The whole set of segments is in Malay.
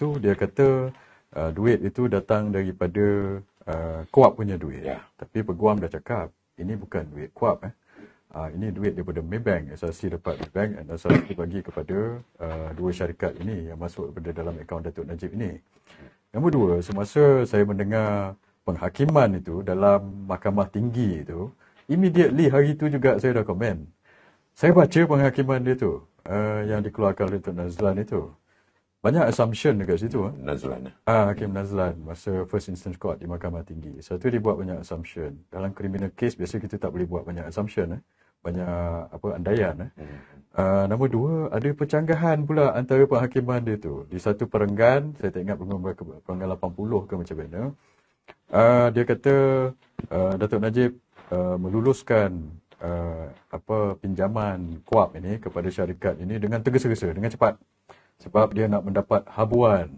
tu dia kata uh, duit itu datang daripada uh, Kuap punya duit. Yeah. Tapi peguam dah cakap ini bukan duit Kuap eh. Uh, ini duit daripada Maybank, SRC dapat Maybank dan SRC bagi kepada uh, dua syarikat ini yang masuk daripada dalam akaun Datuk Najib ini. Yang kedua, semasa saya mendengar penghakiman itu dalam mahkamah tinggi itu, immediately hari itu juga saya dah komen. Saya baca penghakiman dia itu uh, yang dikeluarkan oleh Datuk Nazlan itu banyak assumption dekat situ ah. Nazlan. Eh? Ah Hakim Nazlan masa first instance court di Mahkamah Tinggi. So tu dia buat banyak assumption. Dalam criminal case biasa kita tak boleh buat banyak assumption eh. Banyak apa andaian eh. Hmm. Ah uh, dua ada percanggahan pula antara penghakiman dia tu. Di satu perenggan saya tak ingat perenggan 80 ke macam mana. uh, dia kata uh, Datuk Najib uh, meluluskan uh, apa pinjaman kuap ini kepada syarikat ini dengan tergesa-gesa, dengan cepat sebab dia nak mendapat habuan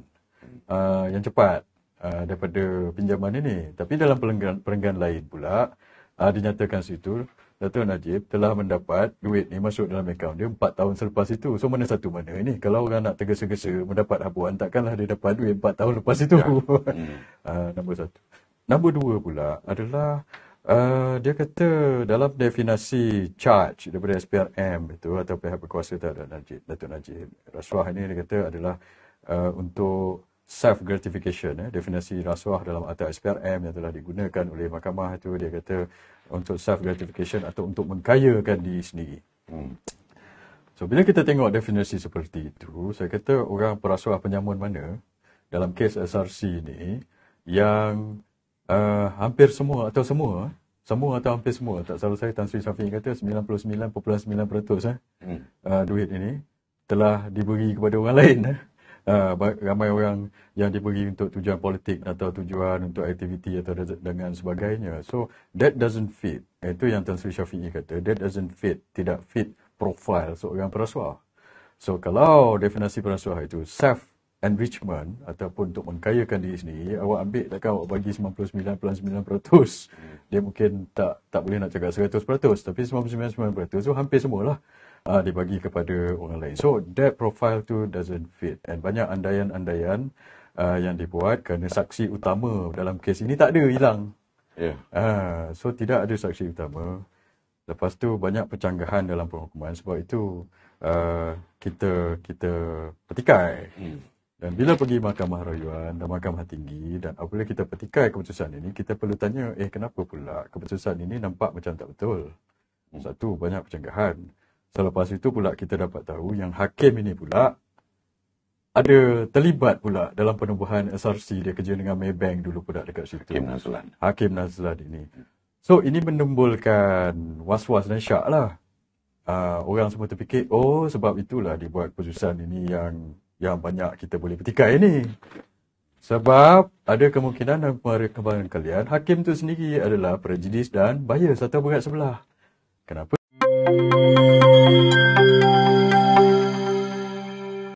uh, yang cepat uh, daripada pinjaman ini. Tapi dalam perenggan, perenggan lain pula, uh, dinyatakan situ, datuk Najib telah mendapat duit ni masuk dalam akaun dia 4 tahun selepas itu. So, mana satu mana ni? Kalau orang nak tergesa-gesa mendapat habuan, takkanlah dia dapat duit 4 tahun lepas itu. Ya. Hmm. uh, nombor satu. Nombor dua pula adalah... Uh, dia kata dalam definisi charge daripada SPRM itu atau pihak berkuasa terhadap Najib, Datuk Najib Rasuah ini dia kata adalah uh, untuk self gratification eh, definisi rasuah dalam atas SPRM yang telah digunakan oleh mahkamah itu dia kata untuk self gratification atau untuk mengkayakan di sini. Hmm. So bila kita tengok definisi seperti itu, saya kata orang perasuah penyamun mana dalam kes SRC ini yang uh, hampir semua atau semua eh? semua atau hampir semua tak salah saya Tan Sri Safi kata 99.9% eh hmm. uh, duit ini telah diberi kepada orang lain eh? uh, ramai orang yang diberi untuk tujuan politik atau tujuan untuk aktiviti atau dengan sebagainya so that doesn't fit itu yang Tan Sri Syafiq kata that doesn't fit tidak fit profile seorang perasuah so kalau definisi perasuah itu self enrichment ataupun untuk mengkayakan diri sendiri awak ambil takkan awak bagi 99.9% dia mungkin tak tak boleh nak cakap 100% tapi 99.9% tu hampir semualah uh, dibagi kepada orang lain so that profile tu doesn't fit and banyak andaian-andaian uh, yang dibuat kerana saksi utama dalam kes ini tak ada hilang yeah. uh, so tidak ada saksi utama lepas tu banyak pencanggahan dalam penghukuman sebab itu uh, kita kita petikai hmm. Dan bila pergi mahkamah rayuan dan mahkamah tinggi dan apabila kita petikai keputusan ini, kita perlu tanya, eh kenapa pula keputusan ini nampak macam tak betul? Hmm. Satu, banyak pencegahan. Selepas itu pula kita dapat tahu yang hakim ini pula ada terlibat pula dalam penubuhan SRC dia kerja dengan Maybank dulu pula dekat situ. Hakim Nazlan. Hakim Nazlan ini. Hmm. So ini menimbulkan was-was dan syak lah. Uh, orang semua terfikir, oh sebab itulah dibuat keputusan ini yang yang banyak kita boleh petikai ini. Sebab ada kemungkinan dan perkembangan kalian, hakim tu sendiri adalah prejudis dan bias atau berat sebelah. Kenapa? Thank you.